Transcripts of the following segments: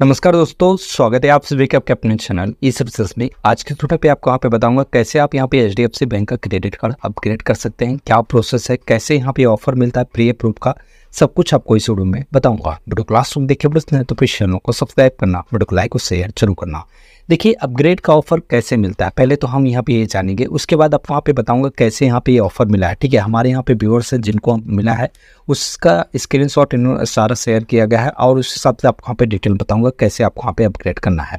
नमस्कार दोस्तों स्वागत है आप सभी के आपके अपने चैनल ई सर्विसेज में आज के छोटा पे आपको यहाँ पे बताऊंगा कैसे आप यहाँ पे एच डी बैंक का क्रेडिट कार्ड अपग्रेड कर सकते हैं क्या प्रोसेस है कैसे यहाँ पे ऑफर मिलता है प्री अप्रूव का सब कुछ आपको इस वीडियो में बताऊंगा वीडियो क्लासरूम देखे प्रश्न है तो फिर चैनल को सब्सक्राइब करना वीडियो को लाइक और शेयर जरूर करना देखिए अपग्रेड का ऑफर कैसे मिलता है पहले तो हम यहाँ पे ये यह जानेंगे उसके बाद आपको वहाँ पे बताऊंगा कैसे यहाँ पे ये यह ऑफर मिला है ठीक है हमारे यहाँ पे व्यूअर्स हैं जिनको मिला है उसका स्क्रीन शॉट सारा शेयर किया गया है और उस हिसाब से आपको वहाँ पे डिटेल बताऊँगा कैसे आपको वहाँ पे अपग्रेड करना है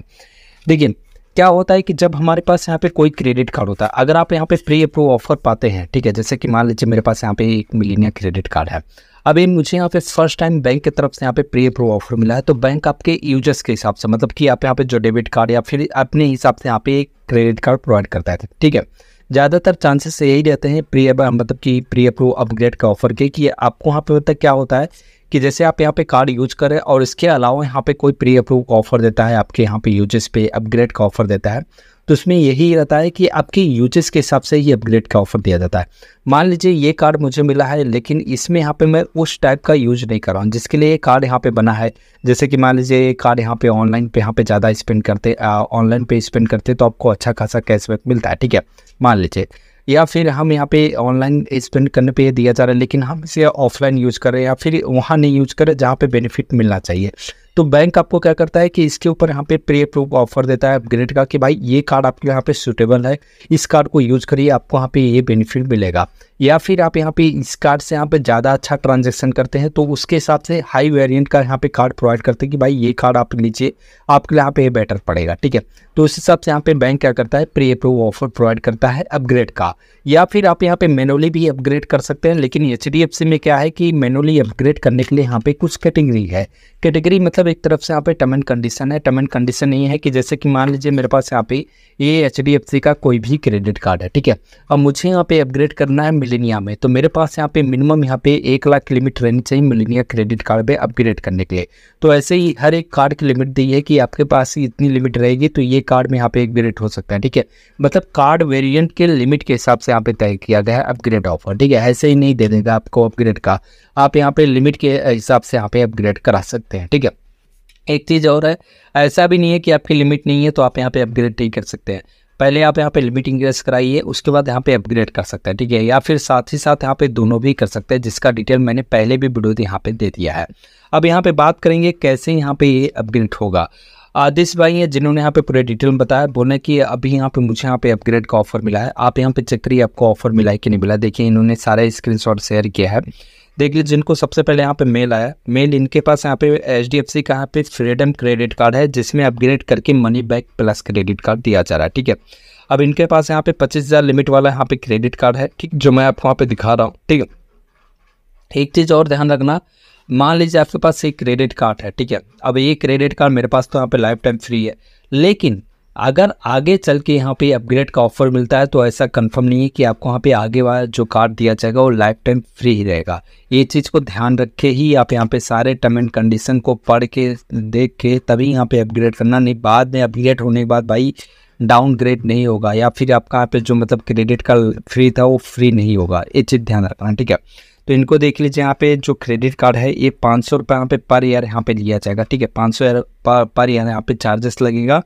देखिए क्या होता है कि जब हमारे पास यहाँ पे कोई क्रेडिट कार्ड होता है अगर आप यहाँ पे प्री अप्रूव ऑफर पाते हैं ठीक है जैसे कि मान लीजिए मेरे पास यहाँ पे एक मिलीनिया क्रेडिट कार्ड है अभी मुझे यहाँ पे फर्स्ट टाइम बैंक की तरफ से यहाँ पे प्री अप्रूव ऑफर मिला है तो बैंक आपके यूजर्स के हिसाब से मतलब कि आप यहाँ पे जो डेबिट कार्ड या फिर अपने हिसाब से यहाँ पे एक क्रेडिट कार्ड प्रोवाइड करता है ठीक है ज़्यादातर चांसेस यही रहते हैं प्री मतलब कि प्री अप्रूव अपग्रेड का ऑफर के कि आपको वहाँ पे होता मतलब क्या होता है कि जैसे आप यहाँ पे कार्ड यूज करें और इसके अलावा यहाँ पे कोई प्री अप्रूव का ऑफर देता है आपके यहाँ पे यूजेस पे अपग्रेड का ऑफर देता है तो इसमें यही रहता है कि आपके यूजेस के हिसाब से ही अपग्रेड का ऑफर दिया जाता है मान लीजिए ये कार्ड मुझे मिला है लेकिन इसमें यहाँ पे मैं उस टाइप का यूज नहीं कर रहा हूँ जिसके लिए ये कार्ड यहाँ पे बना है जैसे कि मान लीजिए ये कार्ड यहाँ पे ऑनलाइन पे यहाँ पे ज़्यादा स्पेंड करते ऑनलाइन पे स्पेंड करते तो आपको अच्छा खासा कैशबैक मिलता है ठीक है मान लीजिए या फिर हम यहाँ पे ऑनलाइन स्पेंड करने पे दिया जा रहा है लेकिन हम इसे ऑफलाइन यूज़ करें या फिर वहाँ नहीं यूज़ करें जहाँ पे बेनिफिट मिलना चाहिए तो बैंक आपको क्या करता है कि इसके ऊपर यहाँ पे प्री अप्रूव ऑफर देता है अपग्रेड का कि भाई ये कार्ड आपके यहाँ पे सूटेबल है इस कार्ड को यूज़ करिए आपको यहाँ पे ये बेनिफिट मिलेगा या फिर आप यहाँ पे इस कार्ड से यहाँ पे ज़्यादा अच्छा ट्रांजेक्शन करते हैं तो उसके हिसाब से हाई वेरियंट का यहाँ पे कार्ड प्रोवाइड करते हैं कि भाई ये कार्ड आप लीजिए आपके लिए यहाँ पे ये बेटर पड़ेगा ठीक है तो उस हिसाब से यहाँ पे बैंक क्या करता है प्री अप्रूव ऑफर प्रोवाइड करता है अपग्रेड का या फिर आप यहाँ पे मेनुअली भी अपग्रेड कर सकते हैं लेकिन एच में क्या है कि मेनुअली अपग्रेड करने के लिए यहाँ पे कुछ कैटेगरी है कैटेगरी मतलब मतलब एक तरफ से यहाँ पे टर्म एंड कंडीशन है टर्म एंड कंडीशन ये है कि जैसे कि मान लीजिए मेरे पास यहाँ पे ये एच डी एफ सी का कोई भी क्रेडिट कार्ड है ठीक है अब मुझे यहाँ पे अपग्रेड करना है मिलेनिया में तो मेरे पास यहाँ पे मिनिमम यहाँ पे एक लाख की लिमिट रहनी चाहिए मिलेनिया क्रेडिट कार्ड पर अपग्रेड करने के लिए तो ऐसे ही हर एक कार्ड की लिमिट दी है कि आपके पास इतनी लिमिट रहेगी तो ये कार्ड में यहाँ पे अपग्रेड हो सकता है ठीक है मतलब कार्ड वेरियंट के लिमिट के हिसाब से यहाँ पे तय किया गया है अपग्रेड ऑफर ठीक है ऐसे ही नहीं दे देगा आपको अपग्रेड का आप यहाँ पे लिमिट के हिसाब से यहाँ पे अपग्रेड करा सकते हैं ठीक है एक चीज़ और है ऐसा भी नहीं है कि आपकी लिमिट नहीं है तो आप यहाँ पे अपग्रेड नहीं कर सकते हैं पहले आप यहाँ पे लिमिट इंक्रेस कराइए उसके बाद यहाँ पे अपग्रेड कर सकते हैं ठीक है या फिर साथ ही साथ यहाँ पे दोनों भी कर सकते हैं जिसका डिटेल मैंने पहले भी वीडियो यहाँ पे दे दिया है अब यहाँ पे बात करेंगे कैसे यहाँ पे ये अपग्रेड होगा आदिश भाई हैं जिन्होंने यहाँ पे पूरे डिटेल में बताया बोले कि अभी यहाँ पे मुझे यहाँ पे अपग्रेड का ऑफर मिला है आप यहाँ पे चेक करिए आपको ऑफर मिला है कि नहीं मिला देखिए इन्होंने सारा स्क्रीनशॉट शेयर किया है देखिए जिनको सबसे पहले यहाँ पे मेल आया मेल इनके पास यहाँ पे एच डी एफ सी का यहाँ पे फ्रीडम क्रेडिट कार्ड है जिसमें अपग्रेड करके money back plus credit card दिया जा रहा है ठीक है अब इनके पास यहाँ पे पच्चीस हज़ार लिमिट वाला यहाँ पे क्रेडिट कार्ड है ठीक जो मैं आपको वहाँ पे दिखा रहा हूँ ठीक है एक चीज़ और ध्यान रखना मान लीजिए आपके पास एक क्रेडिट कार्ड है ठीक है अब ये क्रेडिट कार्ड मेरे पास तो यहाँ पे लाइफ टाइम फ्री है लेकिन अगर आगे चल के यहाँ पे अपग्रेड का ऑफर मिलता है तो ऐसा कंफर्म नहीं है कि आपको यहाँ पे आगे वाला जो कार्ड दिया जाएगा वो लाइफ टाइम फ्री ही रहेगा ये चीज़ को ध्यान रखे ही आप यहाँ पे सारे टर्म एंड कंडीशन को पढ़ के देख के तभी यहाँ पे अपग्रेड करना नहीं बाद में अपग्रेड होने के बाद भाई डाउनग्रेड नहीं होगा या फिर आपका यहाँ पे जो मतलब क्रेडिट का फ्री था वो फ्री नहीं होगा ये चीज़ ध्यान रखना ठीक है तो इनको देख लीजिए यहाँ पे जो क्रेडिट कार्ड है ये पाँच सौ रुपये यहाँ पे पर ईयर यहाँ पे लिया जाएगा ठीक है पाँच सौ पर ईयर यहाँ पे चार्जेस लगेगा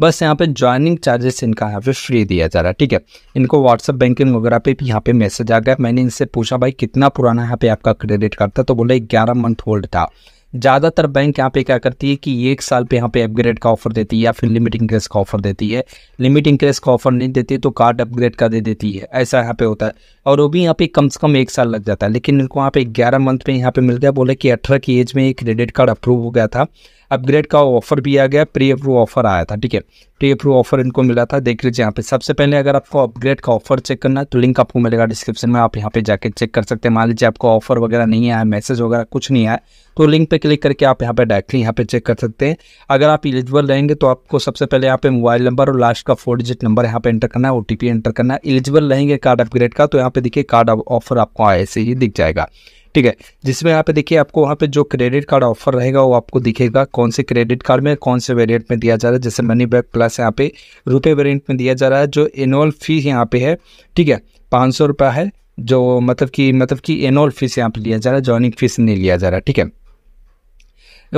बस यहाँ पे ज्वाइनिंग चार्जेस इनका यहाँ पे फ्री दिया जा रहा है ठीक है इनको व्हाट्सअप बैंकिंग वगैरह पे भी यहाँ पे मैसेज आ गया मैंने इनसे पूछा भाई कितना पुराना यहाँ पे आपका क्रेडिट कार्ड था तो बोले ग्यारह मंथ होल्ड था ज़्यादातर बैंक यहाँ पे क्या करती है कि एक साल पे यहाँ पे अपग्रेड का ऑफर देती है या फिर लिमिट इंक्रेस का ऑफर देती है लिमिट इंक्रेस का ऑफर नहीं देती तो कार्ड अपग्रेड का दे देती है ऐसा यहाँ पे होता है और वो भी यहाँ पे कम से कम एक साल लग जाता है लेकिन इनको यहाँ पे ग्यारह मंथ पे यहाँ पे मिल गया बोले कि अठारह की एज में एक क्रेडिट कार्ड अप्रूव हो गया था अपग्रेड का ऑफर भी आ गया प्री अप्रूव ऑफर आया था ठीक है प्री अप्रूव ऑफर इनको मिला था देख लीजिए यहाँ पे सबसे पहले अगर आपको अपग्रेड का ऑफर चेक करना है तो लिंक आपको मिलेगा डिस्क्रिप्शन में आप यहाँ पे जाके चेक कर सकते हैं मान लीजिए आपको ऑफर वगैरह नहीं आया मैसेज वगैरह कुछ नहीं आया तो लिंक पे क्लिक करके आप यहाँ पे डायरेक्टली यहाँ पे चेक कर सकते हैं अगर आप इलिजिबल रहेंगे तो आपको सबसे पहले यहाँ पे मोबाइल नंबर और लास्ट का फोर डिजिट नंबर यहाँ पे एंटर करना है ओ एंटर करना है इलिजिबल रहेंगे कार्ड अपग्रेड का तो यहाँ पे देखिए कार्ड ऑफर आपको ऐसे ही दिख जाएगा ठीक है जिसमें यहाँ पे देखिए आपको वहाँ पे जो क्रेडिट कार्ड ऑफर रहेगा वो आपको दिखेगा कौन से क्रेडिट कार्ड में कौन से वेरियंट में दिया जा रहा है जैसे मनी बैग प्लस यहाँ पे रुपये वेरियंट में दिया जा रहा है जो एनुअल फीस यहाँ पे है ठीक है पाँच सौ रुपया है जो मतलब कि मतलब कि एनुअल फीस यहाँ पे लिया जा रहा है ज्वाइनिंग फीस नहीं लिया जा रहा है ठीक है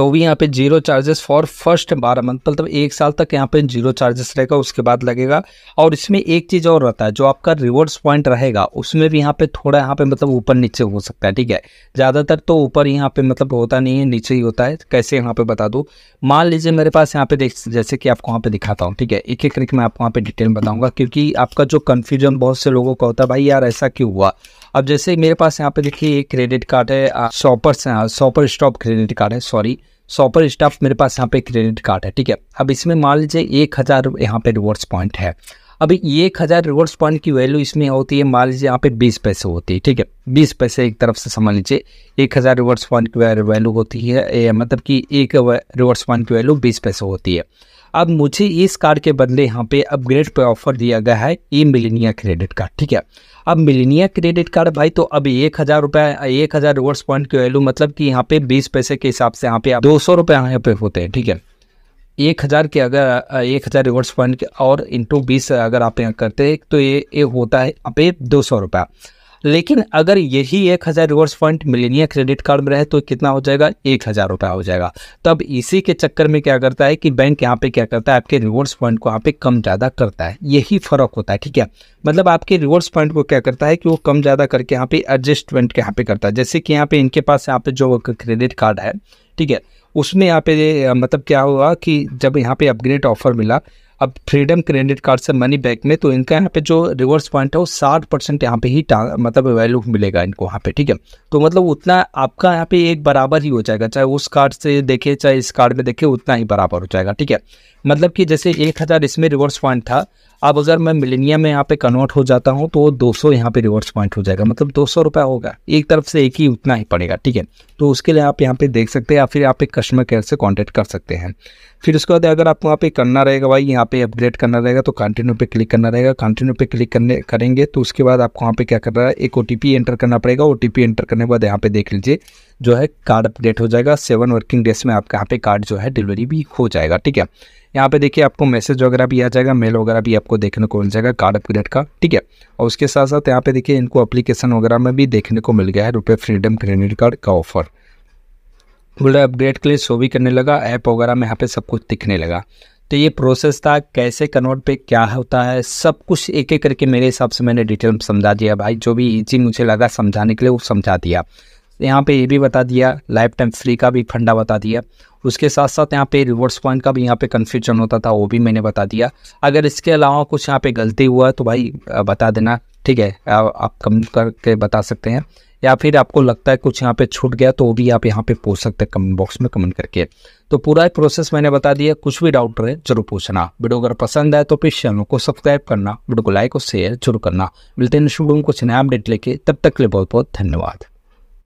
वो भी यहाँ पे जीरो चार्जेस फॉर फर्स्ट बारह मंथ मतलब एक साल तक यहाँ पे जीरो चार्जेस रहेगा उसके बाद लगेगा और इसमें एक चीज़ और रहता है जो आपका रिवर्स पॉइंट रहेगा उसमें भी यहाँ पे थोड़ा यहाँ पे मतलब ऊपर नीचे हो सकता है ठीक है ज़्यादातर तो ऊपर यहाँ पे मतलब होता नहीं है नीचे ही होता है कैसे यहाँ पे बता दूँ मान लीजिए मेरे पास यहाँ पे देख जैसे कि आपको वहाँ पे दिखाता हूँ ठीक है एक एक करके मैं आपको वहाँ पे डिटेल बताऊँगा क्योंकि आपका जो कन्फ्यूजन बहुत से लोगों का होता है भाई यार ऐसा क्यों हुआ अब जैसे मेरे पास यहाँ पे देखिए एक क्रेडिट कार्ड है shoppers shopper stop credit card है सॉरी सॉपर स्टाफ मेरे पास यहाँ पे क्रेडिट कार्ड है ठीक है अब इसमें मान लीजिए एक हज़ार यहाँ पे रिवॉर्ड्स पॉइंट है अभी एक हज़ार रिवॉर्ड्स पॉइंट की वैल्यू इसमें होती है मान लीजिए यहाँ पे बीस पैसे होती है ठीक है बीस पैसे एक तरफ से समझ लीजिए एक हज़ार रिवॉर्ड्स पॉइंट की वैल्यू होती है मतलब कि एक रिवॉर्ड्स पॉइंट की वैल्यू बीस पैसे होती है अब मुझे इस कार्ड के बदले यहाँ पे अपग्रेड पे ऑफर दिया गया है ई मिलीनिया क्रेडिट कार्ड ठीक है अब मिलनिया क्रेडिट कार्ड भाई तो अब एक हज़ार रुपया एक हज़ार रिवर्स पॉइंट की वैल्यू मतलब कि यहाँ पे बीस पैसे के हिसाब से यहाँ पे दो सौ रुपये यहाँ पे होते हैं ठीक है एक हज़ार के अगर एक हज़ार रिवर्स पॉइंट और इंटू बीस अगर आप यहाँ करते हैं तो ये ये होता है यहाँ पे दो सौ रुपया लेकिन अगर यही एक हज़ार रिवर्स फंड मिलेनिया क्रेडिट कार्ड में रहे तो कितना हो जाएगा एक हज़ार रुपया हो जाएगा तब इसी के चक्कर में क्या करता है कि बैंक यहाँ पे क्या करता है आपके रिवर्स फंड को यहाँ पे कम ज़्यादा करता है यही फ़र्क होता है ठीक है मतलब आपके रिवर्स फंड को क्या करता है कि वो कम ज़्यादा करके यहाँ पे एडजस्टमेंट यहाँ पे करता है जैसे कि यहाँ पे इनके पास यहाँ पे जो क्रेडिट कार्ड है ठीक है उसमें यहाँ पे मतलब क्या हुआ कि जब यहाँ पे अपग्रेड ऑफर मिला अब फ्रीडम क्रेडिट कार्ड से मनी बैक में तो इनका यहाँ पे जो रिवर्स पॉइंट है वो साठ परसेंट यहाँ पे ही मतलब वैल्यू मिलेगा इनको यहाँ पे ठीक है तो मतलब उतना आपका यहाँ पे एक बराबर ही हो जाएगा चाहे उस कार्ड से देखे चाहे इस कार्ड में देखे उतना ही बराबर हो जाएगा ठीक है मतलब कि जैसे एक हज़ार इसमें रिवर्स पॉइंट था अब अगर मैं मिलेनियम में यहाँ पे कन्वर्ट हो जाता हूँ तो दो सौ यहाँ पे रिवर्स पॉइंट हो जाएगा मतलब दो सौ रुपया होगा एक तरफ से एक ही उतना ही पड़ेगा ठीक है तो उसके लिए आप यहाँ पे देख सकते हैं या फिर आप एक कस्टमर केयर से कॉन्टैक्ट कर सकते हैं फिर उसके बाद अगर आप वहाँ पे करना रहेगा भाई यहाँ पे अपग्रेड करना रहेगा तो कंटिन्यू पे क्लिक करना रहेगा कंटिन्यू पे क्लिक करने करेंगे तो उसके बाद आपको वहाँ पे क्या करना है एक ओ एंटर करना पड़ेगा ओ एंटर करने के बाद यहाँ पे देख लीजिए जो है कार्ड अपडेट हो जाएगा सेवन वर्किंग डेज में आपके यहाँ पे कार्ड जो है डिलीवरी भी हो जाएगा ठीक है यहाँ पे देखिए आपको मैसेज वगैरह भी आ जाएगा मेल वगैरह भी आपको देखने को मिल जाएगा कार्ड अपग्रेड का ठीक है और उसके साथ साथ यहाँ पे देखिए इनको अप्लीकेशन वगैरह में भी देखने को मिल गया है रुपये फ्रीडम क्रेडिट कार्ड का ऑफर बोला अपग्रेड के लिए शो भी करने लगा ऐप वगैरह में यहाँ पे सब कुछ दिखने लगा तो ये प्रोसेस था कैसे कन्वर्ट पे क्या होता है सब कुछ एक एक करके मेरे हिसाब से मैंने डिटेल में समझा दिया भाई जो भी चीज़ मुझे लगा समझाने के लिए वो समझा दिया तो यहाँ पे ये भी बता दिया लाइफ टाइम फ्री का भी फंडा बता दिया उसके साथ साथ यहाँ पे रिवर्स पॉइंट का भी यहाँ पे कन्फ्यूजन होता था वो भी मैंने बता दिया अगर इसके अलावा कुछ यहाँ पे गलती हुआ तो भाई बता देना ठीक है आप कम करके बता सकते हैं या फिर आपको लगता है कुछ यहाँ पे छूट गया तो वो भी आप यहाँ पे पूछ सकते हैं कमेंट बॉक्स में कमेंट करके तो पूरा प्रोसेस मैंने बता दिया कुछ भी डाउट रहे जरूर पूछना वीडियो अगर पसंद आए तो फिर चैनल को सब्सक्राइब करना वीडियो को लाइक और शेयर जरूर करना मिलते हैं कुछ नया अपडेट लेके तब तक के लिए बहुत बहुत धन्यवाद